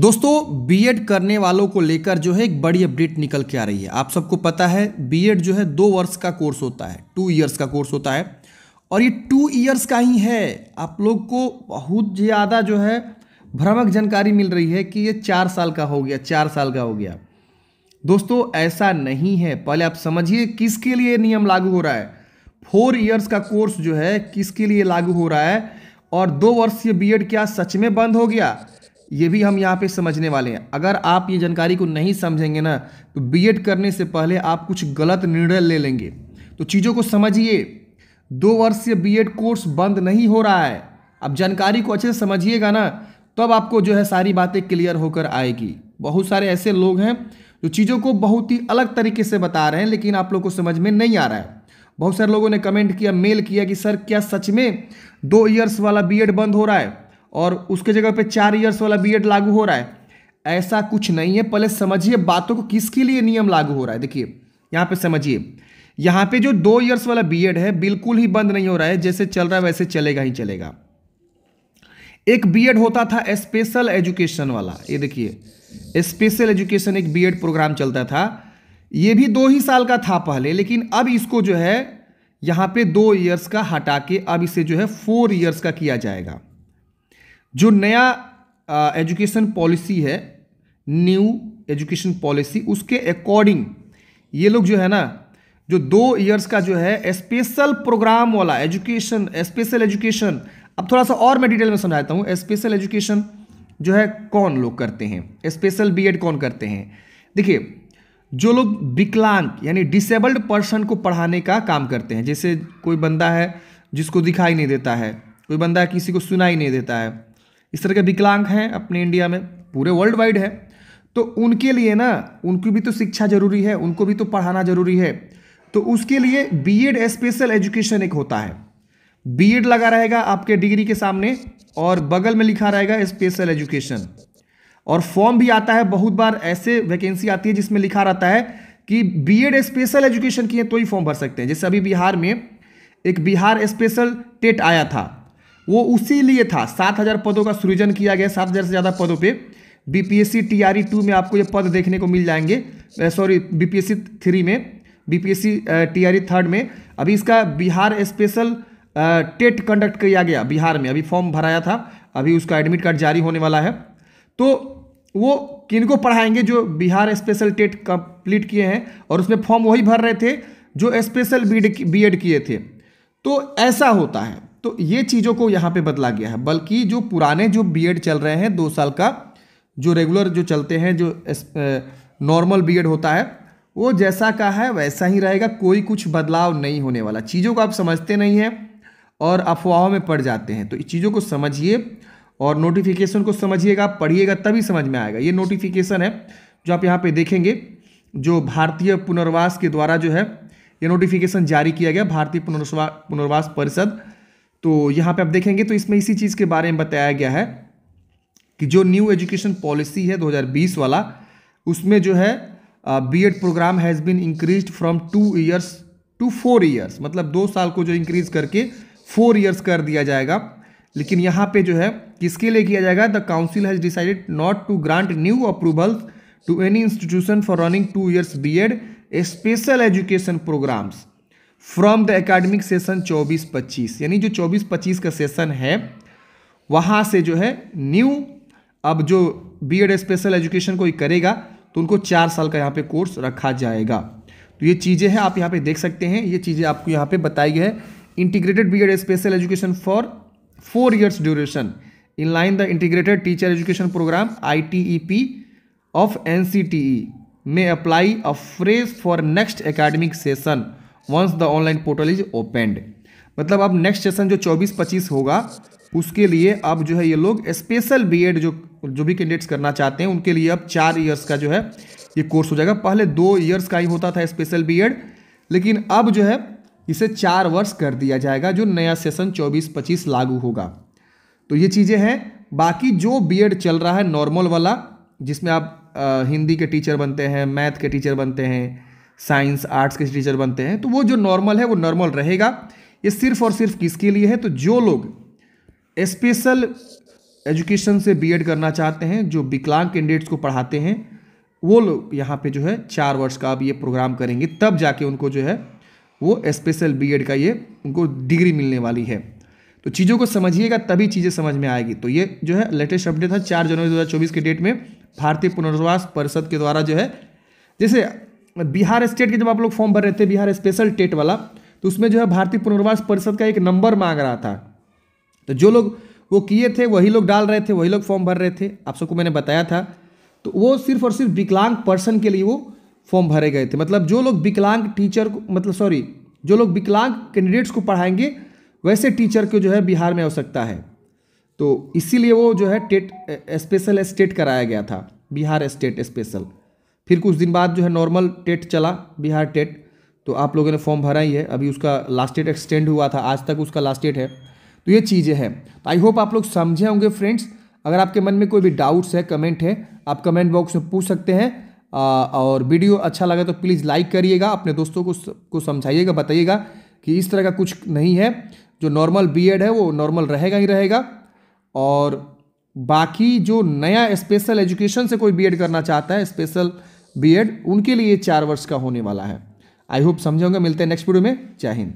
दोस्तों बीएड करने वालों को लेकर जो है एक बड़ी अपडेट निकल के आ रही है आप सबको पता है बीएड जो है दो वर्ष का कोर्स होता है टू ईयर्स का कोर्स होता है और ये टू ईयर्स का ही है आप लोग को बहुत ज़्यादा जो है भ्रमक जानकारी मिल रही है कि ये चार साल का हो गया चार साल का हो गया दोस्तों ऐसा नहीं है पहले आप समझिए किसके लिए नियम लागू हो रहा है फोर ईयर्स का कोर्स जो है किसके लिए लागू हो रहा है और दो वर्ष ये बीएड क्या सच में बंद हो गया ये भी हम यहाँ पे समझने वाले हैं अगर आप ये जानकारी को नहीं समझेंगे ना तो बीएड करने से पहले आप कुछ गलत निर्णय ले लेंगे तो चीज़ों को समझिए दो वर्षीय बीएड कोर्स बंद नहीं हो रहा है अब जानकारी को अच्छे से समझिएगा ना तब तो आपको जो है सारी बातें क्लियर होकर आएगी बहुत सारे ऐसे लोग हैं जो चीज़ों को बहुत ही अलग तरीके से बता रहे हैं लेकिन आप लोग को समझ में नहीं आ रहा है बहुत सारे लोगों ने कमेंट किया मेल किया कि सर क्या सच में दो ईयर्स वाला बीएड बंद हो रहा है और उसके जगह पे चार ईयर्स वाला बीएड लागू हो रहा है ऐसा कुछ नहीं है पहले समझिए बातों को किसके लिए नियम लागू हो रहा है देखिए यहाँ पे समझिए यहाँ पे जो दो ईयर्स वाला बीएड है बिल्कुल ही बंद नहीं हो रहा है जैसे चल रहा है वैसे चलेगा ही चलेगा एक बीएड होता था स्पेशल एजुकेशन वाला ये देखिए स्पेशल एजुकेशन एक बीएड प्रोग्राम चलता था ये भी दो ही साल का था पहले लेकिन अब इसको जो है यहाँ पे दो ईयर्स का हटा के अब इसे जो है फोर ईयर्स का किया जाएगा जो नया एजुकेशन पॉलिसी है न्यू एजुकेशन पॉलिसी उसके अकॉर्डिंग ये लोग जो है ना जो दो ईयर्स का जो है स्पेशल प्रोग्राम वाला एजुकेशन स्पेशल एजुकेशन अब थोड़ा सा और मैं डिटेल में समझाता हूँ स्पेशल एजुकेशन जो है कौन लोग करते हैं स्पेशल बीएड कौन करते हैं देखिए जो लोग विकलांग यानी डिसेबल्ड पर्सन को पढ़ाने का काम करते हैं जैसे कोई बंदा है जिसको दिखाई नहीं देता है कोई बंदा किसी को सुनाई नहीं देता है इस तरह के विकलांग हैं अपने इंडिया में पूरे वर्ल्ड वाइड है तो उनके लिए ना उनकी भी तो शिक्षा जरूरी है उनको भी तो पढ़ाना जरूरी है तो उसके लिए बीएड स्पेशल एजुकेशन एक होता है बीएड लगा रहेगा आपके डिग्री के सामने और बगल में लिखा रहेगा स्पेशल एजुकेशन और फॉर्म भी आता है बहुत बार ऐसे वैकेंसी आती है जिसमें लिखा रहता है कि बीएड स्पेशल एजुकेशन की है तो ही फॉर्म भर सकते हैं जैसे अभी बिहार में एक बिहार स्पेशल टेट आया था वो उसी लिए था सात हजार पदों का सृजन किया गया सात हजार से ज़्यादा पदों पे बीपीएससी टीआरई टू में आपको ये पद देखने को मिल जाएंगे सॉरी बीपीएससी थ्री में बीपीएससी टीआरई थर्ड में अभी इसका बिहार स्पेशल टेट कंडक्ट किया गया बिहार में अभी फॉर्म भराया था अभी उसका एडमिट कार्ड जारी होने वाला है तो वो किनको पढ़ाएंगे जो बिहार स्पेशल टेट कंप्लीट किए हैं और उसमें फॉर्म वही भर रहे थे जो स्पेशल बी बी एड किए थे तो ऐसा होता है तो ये चीज़ों को यहाँ पे बदला गया है बल्कि जो पुराने जो बीएड चल रहे हैं दो साल का जो रेगुलर जो चलते हैं जो नॉर्मल बीएड होता है वो जैसा का है वैसा ही रहेगा कोई कुछ बदलाव नहीं होने वाला चीज़ों को आप समझते नहीं हैं और अफवाहों में पड़ जाते हैं तो इस चीज़ों को समझिए और नोटिफिकेशन को समझिएगा पढ़िएगा तभी समझ में आएगा ये नोटिफिकेशन है जो आप यहाँ पे देखेंगे जो भारतीय पुनर्वास के द्वारा जो है ये नोटिफिकेशन जारी किया गया भारतीय पुनर्वास पुनर्वास परिषद तो यहाँ पे आप देखेंगे तो इसमें इसी चीज़ के बारे में बताया गया है कि जो न्यू एजुकेशन पॉलिसी है 2020 वाला उसमें जो है B Ed programme has been increase from two years to four years मतलब दो साल को जो इंक्रीज करके फोर ईयर्स कर दिया जाएगा लेकिन यहाँ पे जो है किसके लिए किया जाएगा the council has decided not to grant new approval to any institution for running two years B Ed special education programs from the academic session 24-25 यानी जो 24-25 का सेशन है वहाँ से जो है न्यू अब जो बी एड स्पेशल एजुकेशन कोई करेगा तो उनको चार साल का यहाँ पे कोर्स रखा जाएगा तो ये चीज़ें हैं आप यहाँ पे देख सकते हैं ये चीज़ें आपको यहाँ पे बताई गई है integrated B Ed special education for four years duration in line the integrated teacher education program I T E P of N C T E में apply afresh for next academic session once the online portal is opened मतलब अब next session जो 24-25 होगा उसके लिए अब जो है ये लोग स्पेशल बीएड जो जो भी कैंडिडेट्स करना चाहते हैं उनके लिए अब चार ईयर्स का जो है ये कोर्स हो जाएगा पहले दो ईयर्स का ही होता था स्पेशल बीएड लेकिन अब जो है इसे चार वर्ष कर दिया जाएगा जो नया सेशन चौबीस पच्चीस लागू होगा तो ये चीज़ें हैं बाकी जो बी चल रहा है नॉर्मल वाला जिसमें आप आ, हिंदी के टीचर बनते हैं मैथ के टीचर बनते हैं साइंस आर्ट्स के टीचर बनते हैं तो वो जो नॉर्मल है वो नॉर्मल रहेगा ये सिर्फ और सिर्फ किसके लिए है तो जो लोग स्पेशल एजुकेशन से बीएड करना चाहते हैं जो विकलांग कैंडिडेट्स को पढ़ाते हैं वो लोग यहाँ पे जो है चार वर्ष का अब ये प्रोग्राम करेंगे तब जाके उनको जो है वो स्पेशल बीएड का ये उनको डिग्री मिलने वाली है तो चीज़ों को समझिएगा तभी चीज़ें समझ में आएगी तो ये जो है लेटेस्ट अपडेट था चार जनवरी दो के डेट में भारतीय पुनर्वास परिषद के द्वारा जो है जैसे बिहार स्टेट के जब आप लोग फॉर्म भर रहे थे बिहार स्पेशल टेट वाला तो उसमें जो है भारतीय पुनर्वास परिषद का एक नंबर मांग रहा था तो जो लोग वो किए थे वही लोग डाल रहे थे वही लोग फॉर्म भर रहे थे आप सबको मैंने बताया था तो वो सिर्फ और सिर्फ विकलांग पर्सन के लिए वो फॉर्म भरे गए थे मतलब जो लोग विकलांग टीचर को मतलब सॉरी जो लोग विकलांग कैंडिडेट्स को पढ़ाएंगे वैसे टीचर को जो है बिहार में आवश्यकता है तो इसीलिए वो जो है टेट स्पेशल स्टेट कराया गया था बिहार स्टेट स्पेशल फिर कुछ दिन बाद जो है नॉर्मल टेट चला बिहार टेट तो आप लोगों ने फॉर्म भरा ही है अभी उसका लास्ट डेट एक्सटेंड हुआ था आज तक उसका लास्ट डेट है तो ये चीज़ें हैं तो आई होप आप लोग समझे होंगे फ्रेंड्स अगर आपके मन में कोई भी डाउट्स है कमेंट है आप कमेंट बॉक्स में पूछ सकते हैं और वीडियो अच्छा लगा तो प्लीज़ लाइक करिएगा अपने दोस्तों को को समझाइएगा बताइएगा कि इस तरह का कुछ नहीं है जो नॉर्मल बीएड है वो नॉर्मल रहेगा ही रहेगा और बाकी जो नया स्पेशल एजुकेशन से कोई बीएड करना चाहता है स्पेशल बीएड उनके लिए चार वर्ष का होने वाला है आई होप समझे होंगे मिलते हैं नेक्स्ट वीडियो में जय हिंद